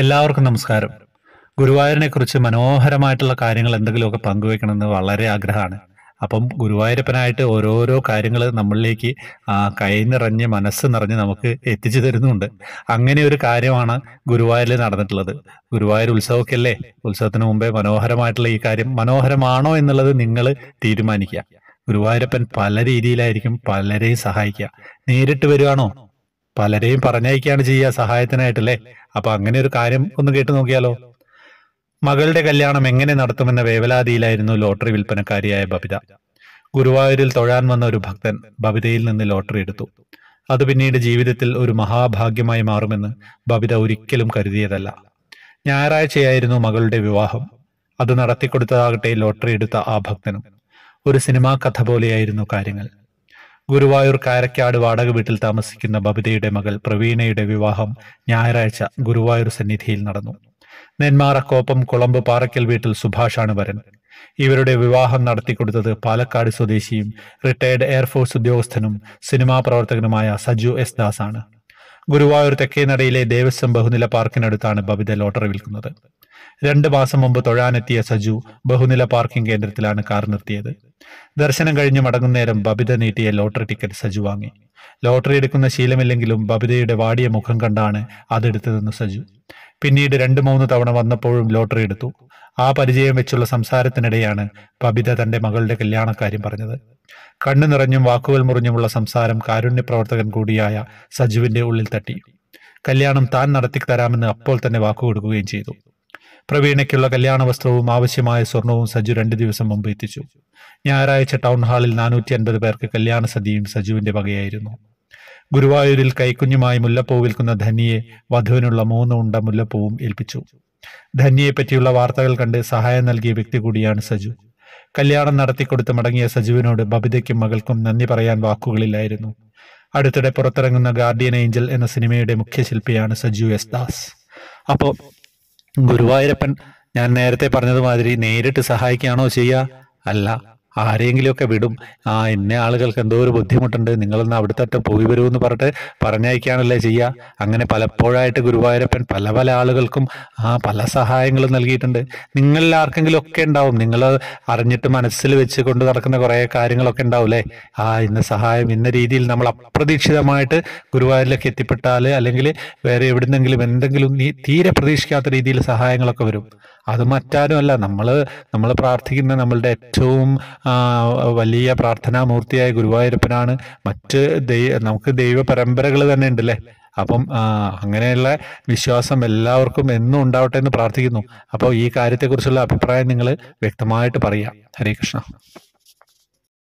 എല്ലാവർക്കും നമസ്കാരം ഗുരുവായൂരിനെ കുറിച്ച് മനോഹരമായിട്ടുള്ള കാര്യങ്ങൾ എന്തെങ്കിലുമൊക്കെ പങ്കുവെക്കണമെന്ന് വളരെ ആഗ്രഹമാണ് അപ്പം ഗുരുവായൂരപ്പനായിട്ട് ഓരോരോ കാര്യങ്ങൾ നമ്മളിലേക്ക് കൈ നിറഞ്ഞ് മനസ്സ് നിറഞ്ഞ് നമുക്ക് എത്തിച്ചു തരുന്നുണ്ട് അങ്ങനെ ഒരു കാര്യമാണ് ഗുരുവായൂരിൽ നടന്നിട്ടുള്ളത് ഗുരുവായൂർ ഉത്സവക്കല്ലേ ഉത്സവത്തിന് മുമ്പേ മനോഹരമായിട്ടുള്ള ഈ കാര്യം മനോഹരമാണോ എന്നുള്ളത് നിങ്ങൾ തീരുമാനിക്കുക ഗുരുവായൂരപ്പൻ പല രീതിയിലായിരിക്കും പലരെയും സഹായിക്കുക നേരിട്ട് വരുവാണോ പലരെയും പറഞ്ഞയക്കാണ് ചെയ്യുക സഹായത്തിനായിട്ടല്ലേ അപ്പൊ അങ്ങനെ ഒരു കാര്യം ഒന്ന് കേട്ടു നോക്കിയാലോ മകളുടെ കല്യാണം എങ്ങനെ നടത്തുമെന്ന വേവലാതിയിലായിരുന്നു ലോട്ടറി വിൽപ്പനക്കാരിയായ ബബിത ഗുരുവായൂരിൽ തൊഴാൻ വന്ന ഒരു ഭക്തൻ ബബിതയിൽ നിന്ന് ലോട്ടറി എടുത്തു അത് പിന്നീട് ജീവിതത്തിൽ ഒരു മഹാഭാഗ്യമായി മാറുമെന്ന് ബബിത ഒരിക്കലും കരുതിയതല്ല ഞായറാഴ്ചയായിരുന്നു മകളുടെ വിവാഹം അത് നടത്തിക്കൊടുത്തതാകട്ടെ ലോട്ടറി എടുത്ത ആ ഭക്തനും ഒരു സിനിമാ കഥ പോലെയായിരുന്നു കാര്യങ്ങൾ ഗുരുവായൂർ കാരക്കാട് വാടക വീട്ടിൽ താമസിക്കുന്ന ബബിതയുടെ മകൾ പ്രവീണയുടെ വിവാഹം ഞായറാഴ്ച ഗുരുവായൂർ സന്നിധിയിൽ നടന്നു നെന്മാറ കോപ്പം കുളമ്പ് പാറയ്ക്കൽ വീട്ടിൽ സുഭാഷാണ് വരൻ ഇവരുടെ വിവാഹം നടത്തിക്കൊടുത്തത് പാലക്കാട് സ്വദേശിയും റിട്ടയർഡ് എയർഫോഴ്സ് ഉദ്യോഗസ്ഥനും സിനിമാ പ്രവർത്തകനുമായ സജു എസ് ദാസാണ് ഗുരുവായൂർ തെക്കേനടയിലെ ദേവസ്വം ബഹുനില പാർക്കിനടുത്താണ് ബബിത ലോട്ടറി വിൽക്കുന്നത് രണ്ട് മാസം മുമ്പ് തൊഴാനെത്തിയ സജു ബഹുനില പാർക്കിംഗ് കേന്ദ്രത്തിലാണ് കാർ നിർത്തിയത് ദർശനം കഴിഞ്ഞ് മടങ്ങുന്നേരം ബബിത നീട്ടിയ ലോട്ടറി ടിക്കറ്റ് സജു വാങ്ങി ലോട്ടറി എടുക്കുന്ന ശീലമില്ലെങ്കിലും ബബിതയുടെ വാടിയ മുഖം കണ്ടാണ് അതെടുത്തതെന്ന് സജു പിന്നീട് രണ്ട് മൂന്ന് തവണ വന്നപ്പോഴും ലോട്ടറി എടുത്തു ആ പരിചയം വെച്ചുള്ള സംസാരത്തിനിടെയാണ് ബബിത തന്റെ മകളുടെ കല്യാണക്കാര്യം പറഞ്ഞത് കണ്ണു നിറഞ്ഞും വാക്കുകൾ മുറിഞ്ഞുമുള്ള സംസാരം കാരുണ്യ പ്രവർത്തകൻ കൂടിയായ സജുവിന്റെ ഉള്ളിൽ തട്ടി കല്യാണം താൻ നടത്തി തരാമെന്ന് അപ്പോൾ തന്നെ വാക്കുകൊടുക്കുകയും കൊടുക്കുകയും ചെയ്തു പ്രവീണയ്ക്കുള്ള കല്യാണ വസ്ത്രവും ആവശ്യമായ സ്വർണവും സജു രണ്ട് ദിവസം മുമ്പ് എത്തിച്ചു ഞായറാഴ്ച ടൗൺ ഹാളിൽ നാനൂറ്റി അൻപത് പേർക്ക് കല്യാണ സദ്യയും സജുവിന്റെ വകയായിരുന്നു ഗുരുവായൂരിൽ കൈക്കുഞ്ഞുമായി മുല്ലപ്പൂ വിൽക്കുന്ന ധന്യയെ വധുവിനുള്ള മൂന്ന് ഉണ്ട മുല്ലപ്പൂവും ഏൽപ്പിച്ചു ധന്യയെ പറ്റിയുള്ള വാർത്തകൾ കണ്ട് സഹായം നൽകിയ വ്യക്തി കൂടിയാണ് സജു കല്യാണം നടത്തിക്കൊടുത്ത് മടങ്ങിയ സജുവിനോട് ബബിതയ്ക്കും മകൾക്കും നന്ദി പറയാൻ വാക്കുകളില്ലായിരുന്നു അടുത്തിടെ പുറത്തിറങ്ങുന്ന ഗാർഡിയൻ ഏഞ്ചൽ എന്ന സിനിമയുടെ മുഖ്യശില്പിയാണ് സജു എസ് ദാസ് അപ്പോൾ ഗുരുവായൂരപ്പൻ ഞാൻ നേരത്തെ പറഞ്ഞതുമാതിരി നേരിട്ട് സഹായിക്കുകയാണോ ചെയ്യുക അല്ല ആരെങ്കിലുമൊക്കെ വിടും ആ ഇന്ന ആളുകൾക്ക് എന്തോ ഒരു ബുദ്ധിമുട്ടുണ്ട് നിങ്ങളൊന്ന് അവിടുത്തെ പോയി വരൂ എന്ന് പറഞ്ഞിട്ട് പറഞ്ഞയക്കാണല്ലേ ചെയ്യുക അങ്ങനെ പലപ്പോഴായിട്ട് ഗുരുവായൂരപ്പൻ പല പല ആളുകൾക്കും ആ പല സഹായങ്ങളും നൽകിയിട്ടുണ്ട് നിങ്ങളിൽ ആർക്കെങ്കിലും ഒക്കെ ഉണ്ടാവും നിങ്ങൾ അറിഞ്ഞിട്ട് മനസ്സിൽ വെച്ച് കൊണ്ട് നടക്കുന്ന കുറേ കാര്യങ്ങളൊക്കെ ഉണ്ടാവില്ലേ ആ ഇന്ന സഹായം ഇന്ന രീതിയിൽ നമ്മൾ അപ്രതീക്ഷിതമായിട്ട് ഗുരുവായൂരിലേക്ക് എത്തിപ്പെട്ടാൽ അല്ലെങ്കിൽ വേറെ എവിടുന്നെങ്കിലും എന്തെങ്കിലും നീ തീരെ പ്രതീക്ഷിക്കാത്ത രീതിയിൽ സഹായങ്ങളൊക്കെ വരും അത് മറ്റാരും അല്ല നമ്മൾ നമ്മൾ പ്രാർത്ഥിക്കുന്ന നമ്മളുടെ ഏറ്റവും വലിയ പ്രാർത്ഥനാ മൂർത്തിയായ ഗുരുവായൂരപ്പനാണ് മറ്റ് ദൈവ നമുക്ക് ദൈവ പരമ്പരകൾ തന്നെ ഉണ്ടല്ലേ അപ്പം അങ്ങനെയുള്ള വിശ്വാസം എല്ലാവർക്കും എന്നും ഉണ്ടാവട്ടെ എന്ന് പ്രാർത്ഥിക്കുന്നു അപ്പോൾ ഈ കാര്യത്തെക്കുറിച്ചുള്ള അഭിപ്രായം നിങ്ങൾ വ്യക്തമായിട്ട് പറയാം ഹരേ കൃഷ്ണ